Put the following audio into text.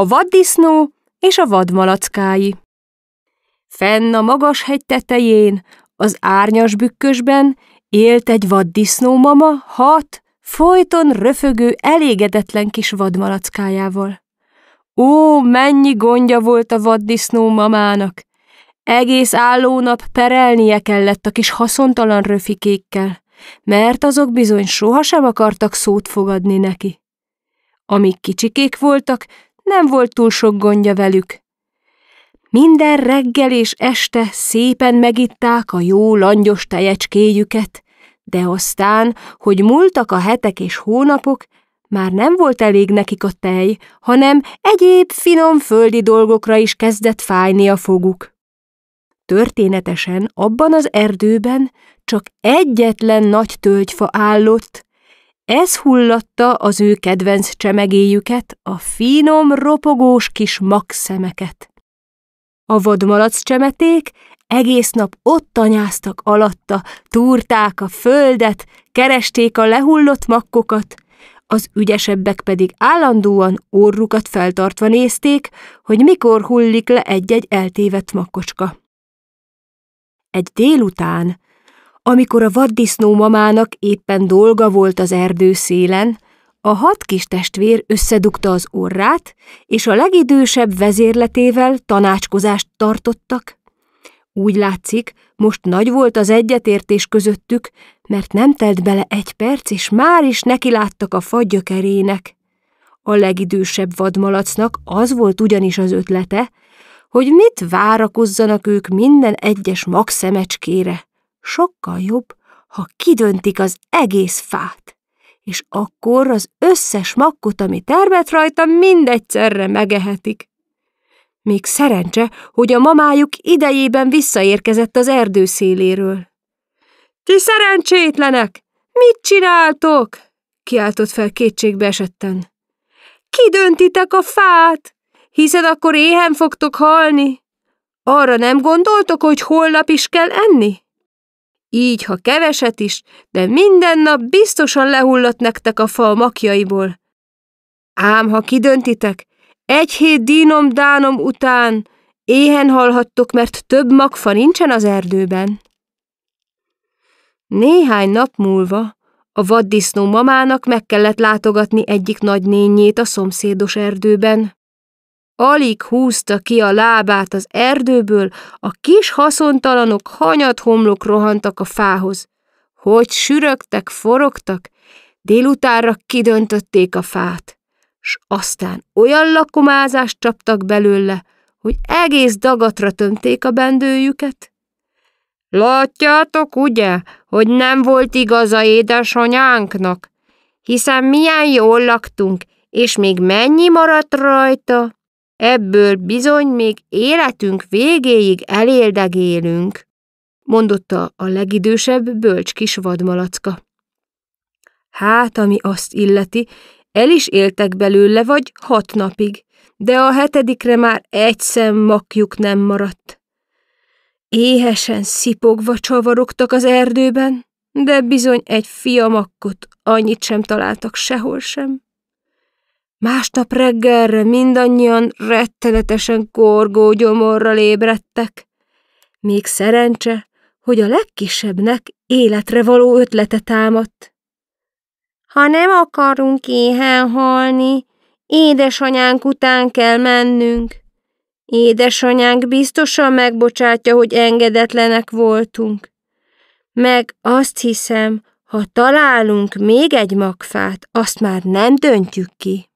a vaddisznó és a vadmalackái. Fenn a magas hegy tetején, az árnyas bükkösben élt egy vaddisznó mama hat, folyton röfögő, elégedetlen kis vadmalackájával. Ó, mennyi gondja volt a vaddisznó mamának! Egész állónap perelnie kellett a kis haszontalan röfikékkel, mert azok bizony sohasem akartak szót fogadni neki. Amíg kicsikék voltak, nem volt túl sok gondja velük. Minden reggel és este szépen megitták a jó langyos tejecskéjüket, de aztán, hogy múltak a hetek és hónapok, már nem volt elég nekik a tej, hanem egyéb finom földi dolgokra is kezdett fájni a foguk. Történetesen abban az erdőben csak egyetlen nagy tölgyfa állott, ez hullatta az ő kedvenc csemegéjüket, a finom, ropogós kis magszemeket. A vadmalac csemeték egész nap ott tanyáztak alatta, túrták a földet, keresték a lehullott makkokat, az ügyesebbek pedig állandóan orrukat feltartva nézték, hogy mikor hullik le egy-egy eltévedt makkocska. Egy délután, amikor a vaddisznó mamának éppen dolga volt az erdő szélen, a hat kis testvér összedugta az orrát, és a legidősebb vezérletével tanácskozást tartottak. Úgy látszik, most nagy volt az egyetértés közöttük, mert nem telt bele egy perc, és már is nekiláttak a fagyökerének. A legidősebb vadmalacnak az volt ugyanis az ötlete, hogy mit várakozzanak ők minden egyes magszemecskére sokkal jobb, ha kidöntik az egész fát, és akkor az összes makkot, ami termet rajta, mindegyszerre megehetik. Még szerencse, hogy a mamájuk idejében visszaérkezett az erdő széléről. – Ti szerencsétlenek! Mit csináltok? – kiáltott fel kétségbe esetten. – Kidöntitek a fát, hiszen akkor éhen fogtok halni. Arra nem gondoltok, hogy holnap is kell enni? – így, ha keveset is, de minden nap biztosan lehullott nektek a fa a makjaiból. Ám, ha kidöntitek, egy hét dínom-dánom után éhen halhattok, mert több magfa nincsen az erdőben. Néhány nap múlva a vaddisznó mamának meg kellett látogatni egyik nagynényét a szomszédos erdőben. Alig húzta ki a lábát az erdőből, a kis haszontalanok hanyat homlok rohantak a fához. Hogy sürögtek, forogtak, délutánra kidöntötték a fát, s aztán olyan lakomázást csaptak belőle, hogy egész dagatra tömték a bendőjüket. Látjátok, ugye, hogy nem volt igaza édesanyánknak, hiszen milyen jól laktunk, és még mennyi maradt rajta? Ebből bizony még életünk végéig eléldegélünk, mondotta a legidősebb bölcs kis vadmalacka. Hát, ami azt illeti, el is éltek belőle vagy hat napig, de a hetedikre már egy szem makjuk nem maradt. Éhesen szipogva csavarogtak az erdőben, de bizony egy fiamakkot annyit sem találtak sehol sem. Másnap reggelre mindannyian rettenetesen korgó gyomorral ébredtek. Még szerencse, hogy a legkisebbnek életre való ötlete támadt. Ha nem akarunk éhen halni, édesanyánk után kell mennünk. Édesanyánk biztosan megbocsátja, hogy engedetlenek voltunk. Meg azt hiszem, ha találunk még egy magfát, azt már nem döntjük ki.